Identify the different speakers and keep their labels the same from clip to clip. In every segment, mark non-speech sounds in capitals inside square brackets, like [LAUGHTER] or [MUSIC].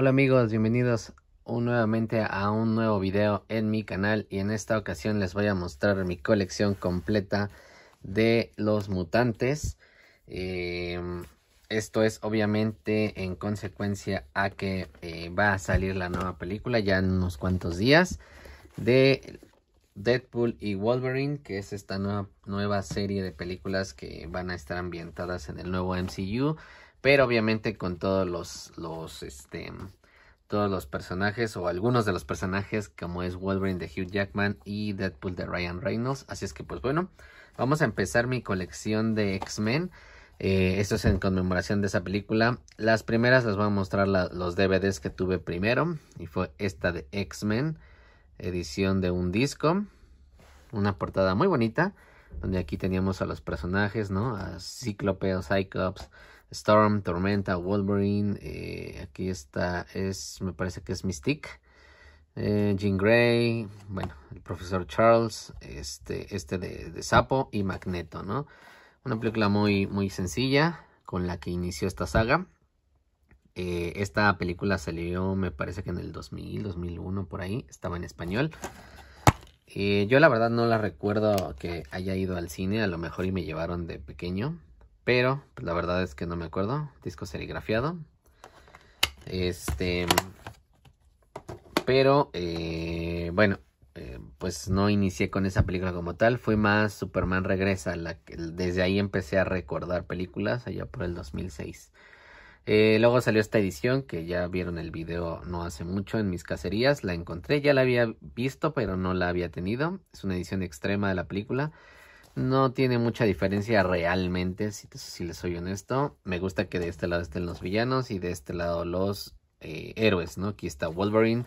Speaker 1: Hola amigos, bienvenidos nuevamente a un nuevo video en mi canal y en esta ocasión les voy a mostrar mi colección completa de los mutantes. Em, esto es obviamente en consecuencia a que eh, va a salir la nueva película ya en unos cuantos días de Deadpool y Wolverine, que es esta nueva, nueva serie de películas que van a estar ambientadas en el nuevo MCU pero obviamente con todos los, este, todos los personajes o algunos de los personajes como es Wolverine de Hugh Jackman y Deadpool de Ryan Reynolds. Así es que pues bueno, vamos a empezar mi colección de X-Men. Eh, esto es en conmemoración de esa película. Las primeras les voy a mostrar los DVDs que tuve primero. Y fue esta de X-Men. Edición de un disco. Una portada muy bonita. Donde aquí teníamos a los personajes, ¿no? A Cíclope, Cyclops, Storm, Tormenta, Wolverine. Eh, aquí está, es, me parece que es Mystique. Eh, Jean Grey, bueno, el profesor Charles, este, este de, de, Sapo y Magneto, ¿no? Una película muy, muy sencilla con la que inició esta saga. Eh, esta película salió, me parece que en el 2000, 2001, por ahí, estaba en español. yo la verdad no la recuerdo que haya ido al cine, a lo mejor y me llevaron de pequeño, pero pues, la verdad es que no me acuerdo. Disco serigrafiado. Este. Pero eh, bueno, eh, pues no inicié con esa película como tal. Fue más Superman Regresa. La desde ahí empecé a recordar películas allá por el 2006. Eh, luego salió esta edición que ya vieron el video no hace mucho en mis cacerías. La encontré, ya la había visto, pero no la había tenido. Es una edición extrema de la película. No tiene mucha diferencia realmente, si, les soy honesto. Me gusta que de este lado estén los villanos y de este lado los eh, héroes, ¿no? Aquí está Wolverine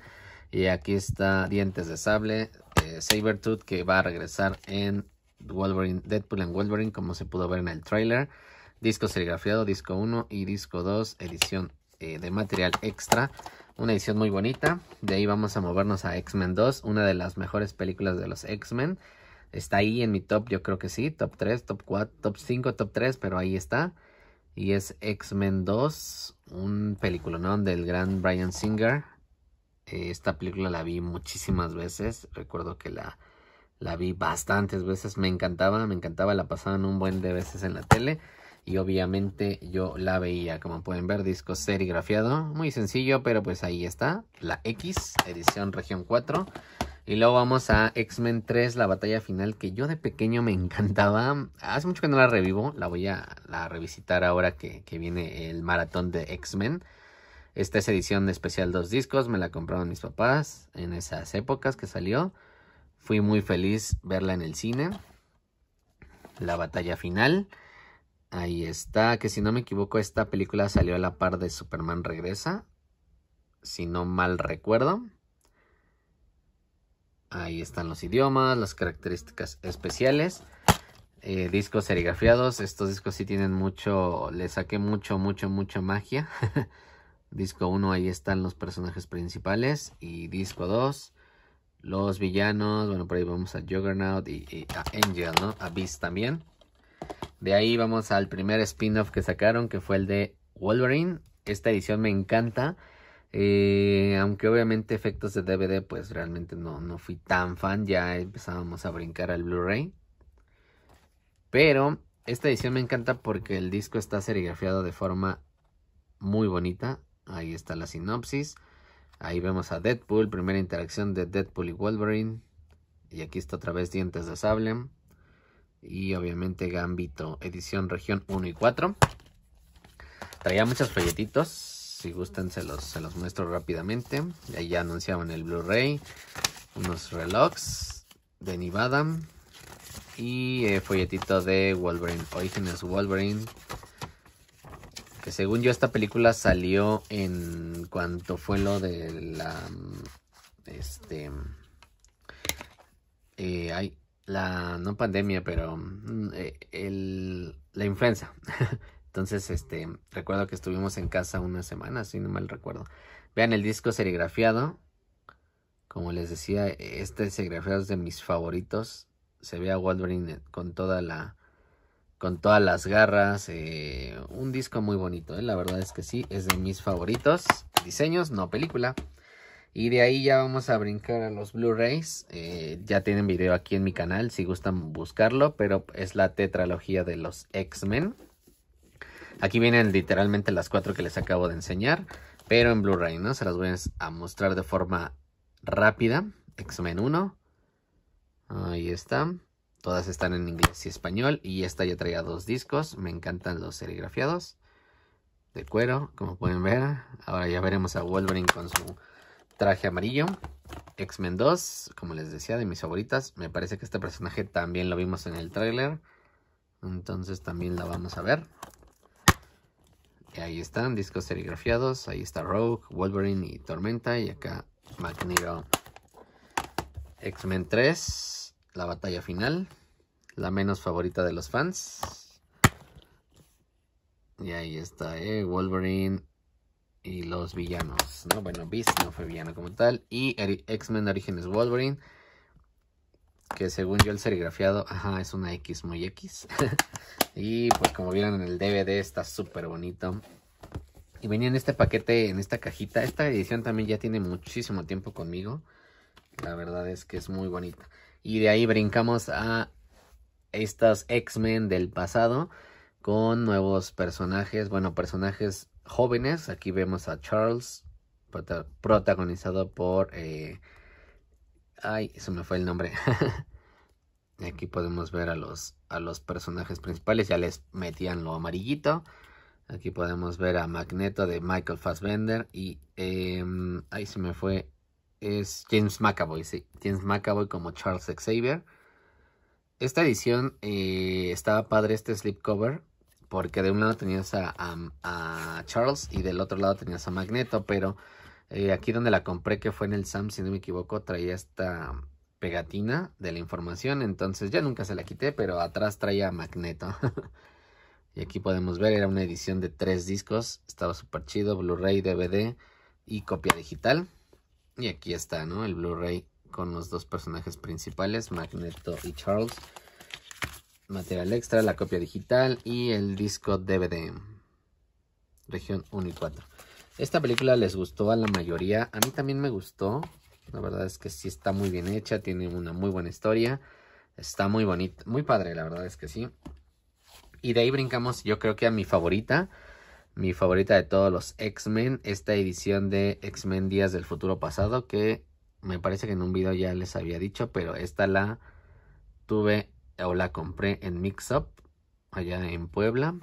Speaker 1: y aquí está Dientes de Sable, eh, Sabertooth que va a regresar en Wolverine, Deadpool en Wolverine, como se pudo ver en el trailer. Disco serigrafiado, disco 1 y disco 2, edición eh, de material extra. Una edición muy bonita. De ahí vamos a movernos a X-Men 2, una de las mejores películas de los X-Men está ahí en mi top, yo creo que sí, top 3, top 4, top 5, top 3, pero ahí está. Y es X-Men 2, un película, ¿no? Del gran Brian Singer. Eh, esta película la vi muchísimas veces, recuerdo que la, la vi bastantes veces, me encantaba, me encantaba, la pasaban un buen de veces en la tele. Y obviamente yo la veía, como pueden ver, disco serigrafiado, muy sencillo, pero pues ahí está, la X, edición región 4. Y luego vamos a X-Men 3, la batalla final, que yo de pequeño me [LAUGHS] encantaba. Hace mucho que no la revivo, la voy a revisitar ahora que, viene el maratón de X-Men. Esta es edición de especial dos discos, me la compraron mis papás en esas épocas que salió. Fui muy feliz verla en el cine. La batalla final. Ahí está, que si no me equivoco, esta película salió a la par de Superman Regresa. Si no mal recuerdo. Ahí están los idiomas, las características especiales. Eh, discos serigrafiados. Estos discos sí tienen mucho, le saqué mucho, mucho, mucha magia. [LAUGHS] disco 1, ahí están los personajes principales. Y disco 2, los villanos. Bueno, por ahí vamos a Juggernaut y a Angel, ¿no? A Beast también. De ahí vamos al primer spin-off que sacaron, que fue el de Wolverine. Esta edición me encanta. Eh, aunque obviamente efectos de DVD, pues realmente no, no fui tan fan. Ya empezábamos a brincar al Blu-ray. Pero esta edición me encanta porque el disco está serigrafiado de forma muy bonita. Ahí está la sinopsis. Ahí vemos a Deadpool, primera interacción de Deadpool y Wolverine. Y aquí está otra vez Dientes de Sable. Y obviamente Gambito, edición región 1 y 4. Traía muchos folletitos si gustan se los, se los muestro rápidamente. Ahí ya anunciaban el Blu-ray, unos relojes de Nivadam. y eh, folletito de Wolverine, Orígenes Wolverine. Que según yo esta película salió en cuanto fue lo de la... Este... hay eh, la no pandemia, pero mm, eh, el, la influenza. [LAUGHS] Entonces, este, recuerdo que estuvimos en casa una semana, si no mal recuerdo. Vean el disco serigrafiado. Como les decía, este serigrafiado es de mis favoritos. Se ve a Wolverine con toda la con todas las garras. Eh, un disco muy bonito, eh, la verdad es que sí, es de mis favoritos. Diseños, no película. Y de ahí ya vamos a brincar a los Blu-rays. Eh, ya tienen video aquí en mi canal si gustan buscarlo, pero es la tetralogía de los X-Men. Aquí vienen literalmente las cuatro que les acabo de enseñar, pero en Blu-ray, ¿no? Se las voy a mostrar de forma rápida. X-Men 1. Ahí está. Todas están en inglés y español. Y esta ya traía dos discos. Me encantan los serigrafiados. De cuero, como pueden ver. Ahora ya veremos a Wolverine con su traje amarillo. X-Men 2, como les decía, de mis favoritas. Me parece que este personaje también lo vimos en el tráiler. Entonces también la vamos a ver. Y ahí están, discos serigrafiados. Ahí está Rogue, Wolverine y Tormenta. Y acá Magneto. X-Men 3, la batalla final. La menos favorita de los fans. Y ahí está eh, Wolverine y los villanos. ¿no? Bueno, Beast no fue villano como tal. Y X-Men Orígenes Wolverine que según yo el serigrafiado, ajá, es una X muy X. [LAUGHS] y pues como vieron en el DVD está súper bonito. Y venía en este paquete, en esta cajita. Esta edición también ya tiene muchísimo tiempo conmigo. La verdad es que es muy bonita. Y de ahí brincamos a estas X-Men del pasado con nuevos personajes, bueno, personajes jóvenes. Aquí vemos a Charles, protagonizado por... Eh, Ay, se me fue el nombre. [LAUGHS] Aquí podemos ver a los, a los personajes principales. Ya les metían lo amarillito. Aquí podemos ver a Magneto de Michael Fassbender. Y eh, em, ahí se me fue. Es James McAvoy, sí. James McAvoy como Charles Xavier. Esta edición eh, estaba padre este slipcover. Porque de un lado tenías a Charles y del otro lado tenías a Magneto. Pero eh, aquí donde la compré, que fue en el Sam, si no me equivoco, traía esta pegatina de la información. Entonces ya nunca se la quité, pero atrás traía magneto. [LAUGHS] y aquí podemos ver, era una edición de tres discos. Estaba súper chido, Blu-ray, DVD y copia digital. Y aquí está, ¿no? El Blu-ray con los dos personajes principales, Magneto y Charles. Material extra, la copia digital y el disco DVD. Región 1 y 4. Esta película les gustó a la mayoría. A mí también me gustó. La verdad es que sí está muy bien hecha. Tiene una muy buena historia. Está muy bonita. Muy padre, la verdad es que sí. Y de ahí brincamos yo creo que a mi favorita. Mi favorita de todos los X-Men. Esta edición de X-Men Días del Futuro Pasado. Que me parece que en un video ya les había dicho. Pero esta la tuve o la compré en Mix Up. Allá en Puebla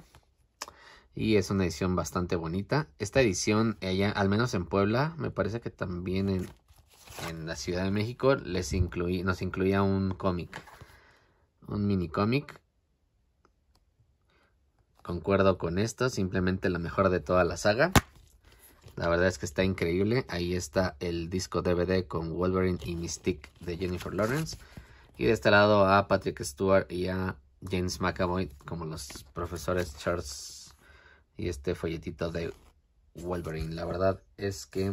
Speaker 1: y es una edición bastante bonita. Esta edición, allá, al menos en Puebla, me parece que también en, la Ciudad de México les incluí, nos incluía un cómic, un mini cómic. Concuerdo con esto, simplemente la mejor de toda la saga. La verdad es que está increíble. Ahí está el disco DVD con Wolverine y Mystique de Jennifer Lawrence. Y de este lado a Patrick Stewart y a James McAvoy como los profesores Charles y este folletito de Wolverine. La verdad es que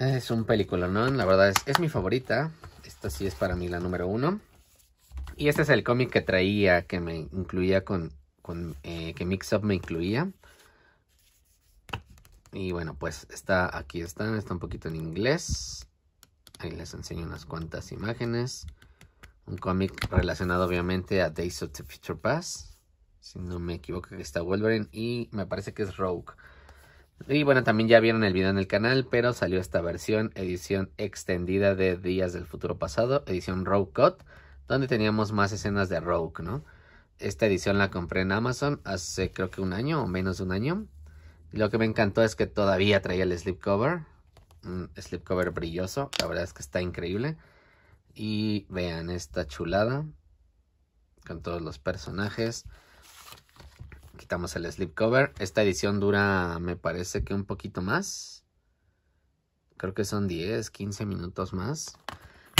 Speaker 1: eh, es un película, ¿no? La verdad es, es mi favorita. Esta sí es para mí la número uno. Y este es el cómic que traía, que me incluía con... con eh, que Mix Up me incluía. Y bueno, pues está aquí está, está un poquito en inglés. Ahí les enseño unas cuantas imágenes. Un cómic relacionado obviamente a Days of the Future Past. Si no me equivoco, que está Wolverine y me parece que es Rogue. Y bueno, también ya vieron el video en el canal, pero salió esta versión, edición extendida de Días del Futuro Pasado, edición Rogue Cut, donde teníamos más escenas de Rogue, ¿no? Esta edición la compré en Amazon hace creo que un año o menos de un año. Y lo que me encantó es que todavía traía el slipcover, un slipcover brilloso, la verdad es que está increíble. Y vean esta chulada con todos los personajes. Quitamos el slip cover. Esta edición dura, me parece que un poquito más. Creo que son 10, 15 minutos más.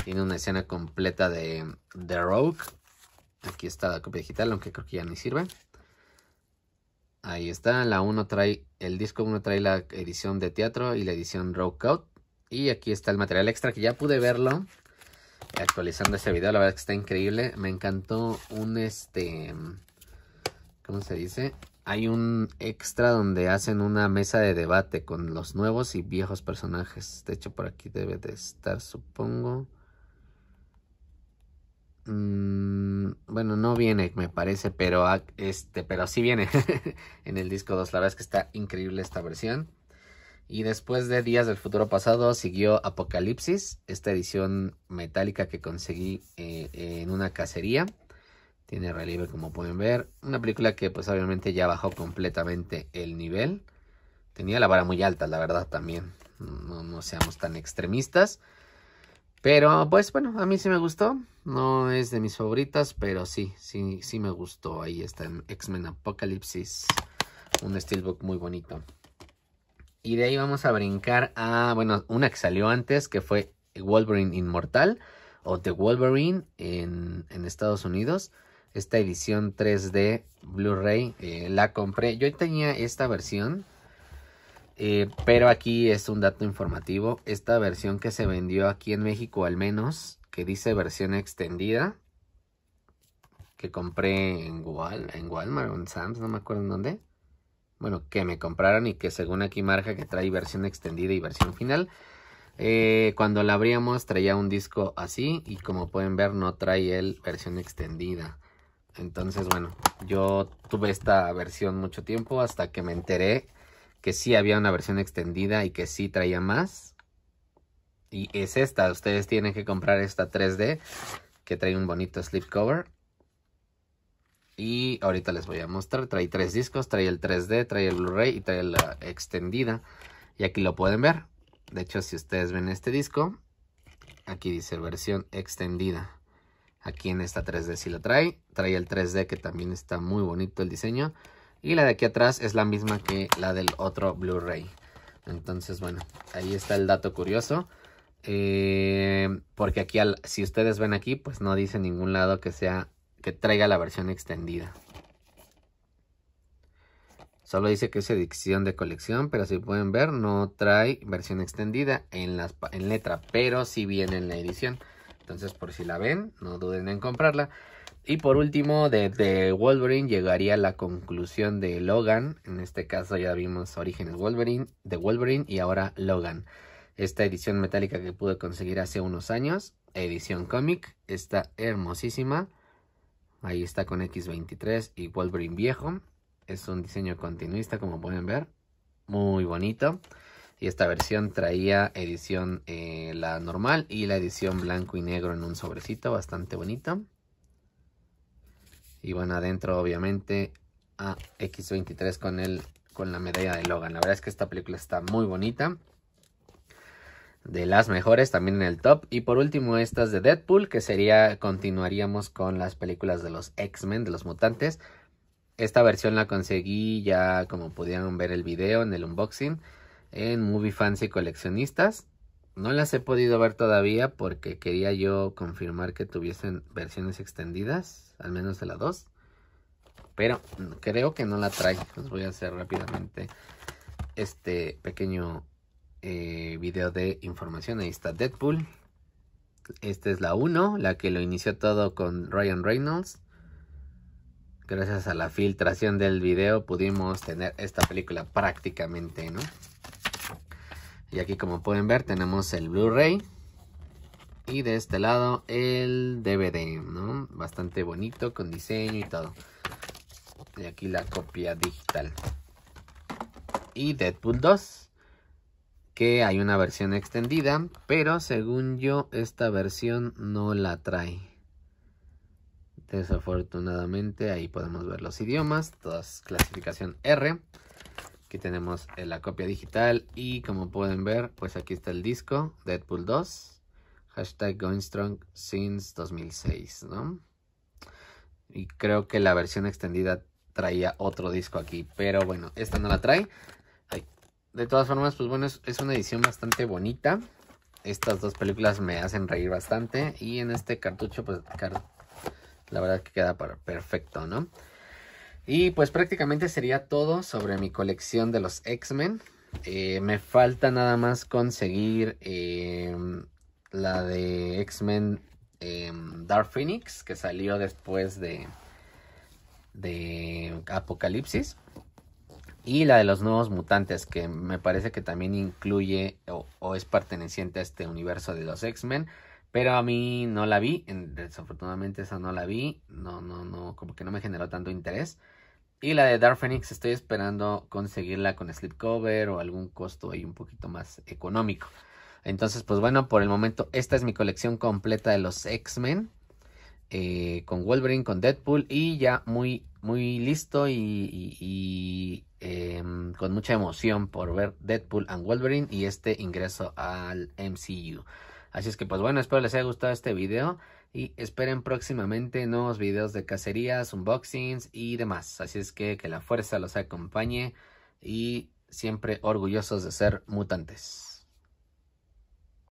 Speaker 1: Tiene una escena completa de The Rogue. Aquí está la copia digital, aunque creo que ya ni sirve. Ahí está, la 1 trae, el disco 1 trae la edición de teatro y la edición Rogue Out. Y aquí está el material extra que ya pude verlo actualizando ese video. La verdad es que está increíble. Me encantó un este ¿cómo se dice? Hay un extra donde hacen una mesa de debate con los nuevos y viejos personajes. De hecho, por aquí debe de estar, supongo. Mm, bueno, no viene, me parece, pero, ah, este, pero sí viene [LAUGHS] en el disco 2. La verdad es que está increíble esta versión. Y después de Días del Futuro Pasado siguió Apocalipsis, esta edición metálica que conseguí eh, en una cacería. Tiene relieve como pueden ver. Una película que pues obviamente ya bajó completamente el nivel. Tenía la vara muy alta, la verdad también. No, seamos tan extremistas. Pero pues bueno, a mí sí me gustó. No es de mis favoritas, pero sí, sí, sí me gustó. Ahí está en X-Men Apocalipsis. Un steelbook muy bonito. Y de ahí vamos a brincar a, bueno, una que salió antes, que fue Wolverine Inmortal o The Wolverine en, en Estados Unidos esta edición 3D Blu-ray. Eh, la compré. Yo tenía esta versión. Eh, pero aquí es un dato informativo. Esta versión que se vendió aquí en México al menos. Que dice versión extendida. Que compré en, Wal en Walmart en Sam's. No me acuerdo en dónde. Bueno, que me compraron y que según aquí marca que trae versión extendida y versión final. Eh, cuando la abríamos traía un disco así y como pueden ver no trae el versión extendida. Entonces, bueno, yo tuve esta versión mucho tiempo hasta que me enteré que sí había una versión extendida y que sí traía más. Y es esta, ustedes tienen que comprar esta 3D que trae un bonito slipcover. Y ahorita les voy a mostrar, trae tres discos, trae el 3D, trae el Blu-ray y trae la extendida. Y aquí lo pueden ver. De hecho, si ustedes ven este disco, aquí dice versión extendida. Aquí en esta 3D sí lo trae. Trae el 3D que también está muy bonito el diseño. Y la de aquí atrás es la misma que la del otro Blu-ray. Entonces, bueno, ahí está el dato curioso. Eh, porque aquí, si ustedes ven aquí, pues no dice en ningún lado que sea que traiga la versión extendida. Solo dice que es edición de colección, pero si pueden ver, no trae versión extendida en, las, en letra, pero sí viene en la edición. Entonces, por si la ven, no duden en comprarla. Y por último, de, Wolverine llegaría la conclusión de Logan. En este caso ya vimos Orígenes Wolverine, de Wolverine y ahora Logan. Esta edición metálica que pude conseguir hace unos años, edición cómic, está hermosísima. Ahí está con X23 y Wolverine viejo. Es un diseño continuista, como pueden ver. Muy bonito. Y esta versión traía edición eh, la normal y la edición blanco y negro en un sobrecito bastante bonito. Y bueno, adentro obviamente a X23 con, el, con la medalla de Logan. La verdad es que esta película está muy bonita de las mejores también en el top. Y por último, estas de Deadpool, que sería, continuaríamos con las películas de los X-Men, de los mutantes. Esta versión la conseguí ya como pudieron ver el video en el unboxing en Movie Fans y Coleccionistas. No las he podido ver todavía porque quería yo confirmar que tuviesen versiones extendidas, al menos de la 2. Pero creo que no la trae. Les voy a hacer rápidamente este pequeño eh, video de información. Ahí está Deadpool. Esta es la 1, la que lo inició todo con Ryan Reynolds. Gracias a la filtración del video pudimos tener esta película prácticamente, ¿no? Y aquí como pueden ver tenemos el Blu-ray. Y de este lado el DVD, ¿no? Bastante bonito con diseño y todo. Y aquí la copia digital. Y Deadpool 2. Que hay una versión extendida. Pero según yo esta versión no la trae. Desafortunadamente ahí podemos ver los idiomas. Todas clasificación R. Aquí tenemos eh, la copia digital y como pueden ver, pues aquí está el disco, Deadpool 2, hashtag Going Strong Since 2006, ¿no? Y creo que la versión extendida traía otro disco aquí, pero bueno, esta no la trae. De todas formas, pues bueno, es, una edición bastante bonita. Estas dos películas me hacen reír bastante y en este cartucho, pues la verdad que queda perfecto, ¿no? Y pues prácticamente sería todo sobre mi colección de los X-Men. Eh, me falta nada más conseguir em, la de X-Men em, Dark Phoenix, que salió después de, de Apocalipsis. Y la de los nuevos mutantes, que me parece que también incluye o, o es perteneciente a este universo de los X-Men. Pero a mí no la vi, desafortunadamente esa no la vi, no, no, no, como que no me generó tanto interés. Y la de Dark Phoenix estoy esperando conseguirla con slipcover o algún costo ahí un poquito más económico. Entonces, pues bueno, por el momento esta es mi colección completa de los X-Men. Eh, con Wolverine, con Deadpool y ya muy, muy listo y, em, con mucha emoción por ver Deadpool and Wolverine y este ingreso al MCU. Así es que pues bueno, espero les haya gustado este video. Y esperen próximamente nuevos videos de cacerías, unboxings y demás. Así es que que la fuerza los acompañe y siempre orgullosos de ser mutantes.